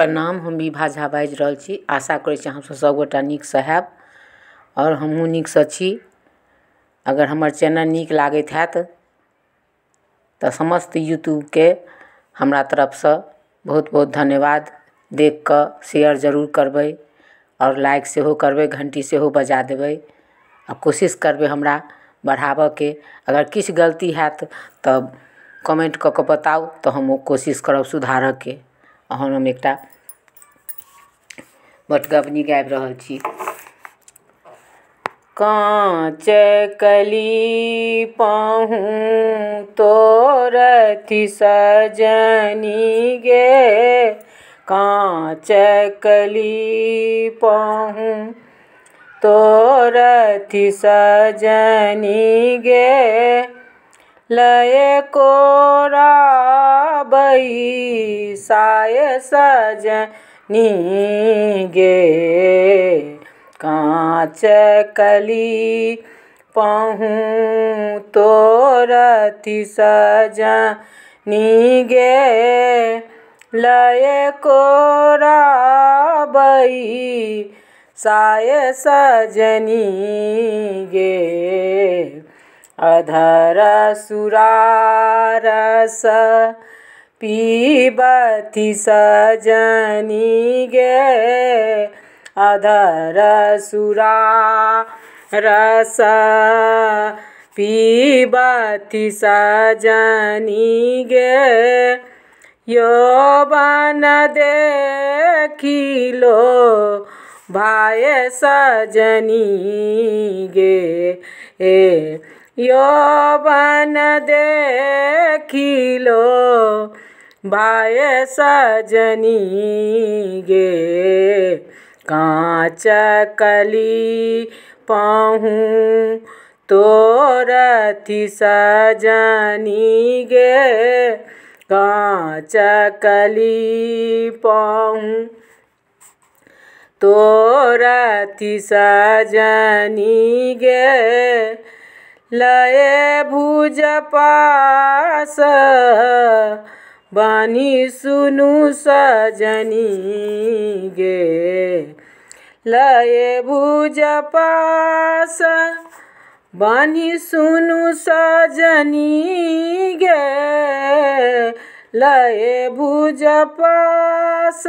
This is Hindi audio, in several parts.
प्रणाम हम विभा झा बाजि रहल छी आशा करै छी अहाँसभ सभगोटा नीकसँ हैब आओर हमहूँ नीकसँ छी अगर हमर चैनल नीक लागैत हैत तऽ समस्त यूट्यूबके हमरा तरफसँ बहुत बहुत धन्यवाद देखि शेयर जरूर करबै आओर लाइक सेहो करबै घण्टी सेहो बजा देबै और कोशिश करबै हमरा के अगर किछु गलती हैत तऽ कमेन्ट कऽ कऽ बताउ तऽ हम ओ कोशिश करब के अहन हम एकटा बटगबनी गाबि रहल छी काँच कली पहू तोरथि सजनी गे काँच कली पहू तोरथि सजनी गे लय कोरा साय सजनी गे कांच कली पहूँ तोरति सजनी गे लय को बई साय सजनी गे अधर सुरारस पीबती सजनी गे अधर सुरा रस पीबती सजनी गे यौवन देखिलो भाय सजनी गे ए यौवन देखिलो बाय सजनी गे कांच कली पाहूँ तोरथी सजनी गे काँच कली पाहूँ तोरथी सजनी गे लय भुज पास बानी सुनु सजनी गे लय भुज पास बानी सुनु सजनी गे लय भुज पास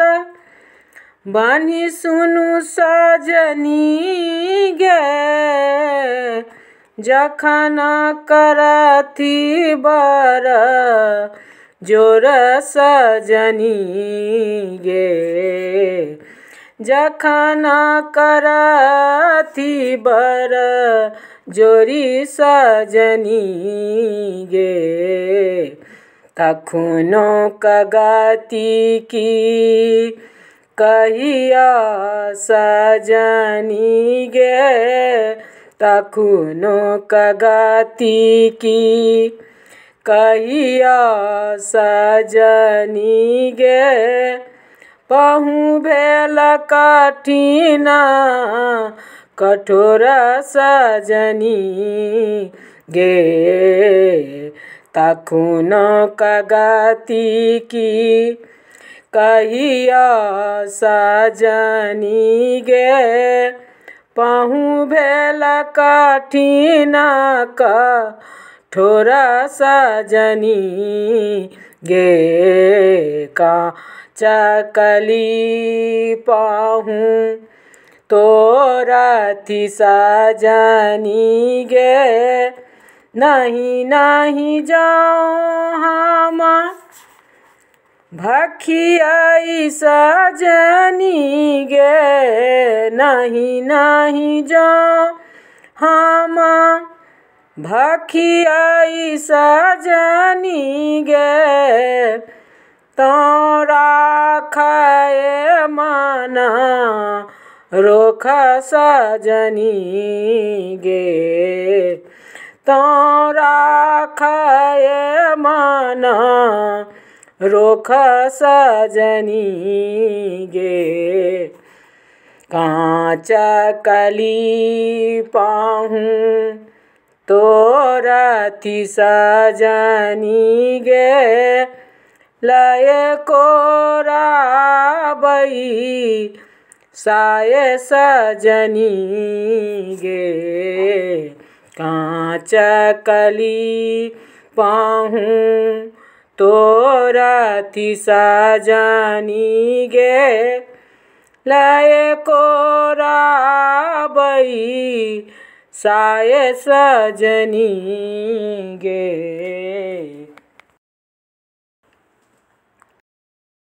बानी सुनु सजनी गे जखन करती बड़ जोर सजनी गे जखन करथी बर जोरी सजनी गे तखनो कगती की कहिया सजनी गे तखुनो कगति की कहिया सजनी गे पहू भेल कठिना कठोर सजनी गे तखुन कगति की कहिया सजनी गे पहू भेल कठिना क ठोरा सजनी गे का चकली पाहूँ तोरा थी सजनी गे नहीं नहीं जाओ हम भखियाई सजनी गे नहीं नहीं जाओ हम भखियाई सजनी गे तोरा राखे मना रोख सजनी गे तोरा राखे मना रोख सजनी गे कांच कली पाहूँ तोराती सजनी गे लय कोराबई साय सजनी गे काँच कली पाहूँ तोराती सजनी गे लय कोराबई साए सजनी गे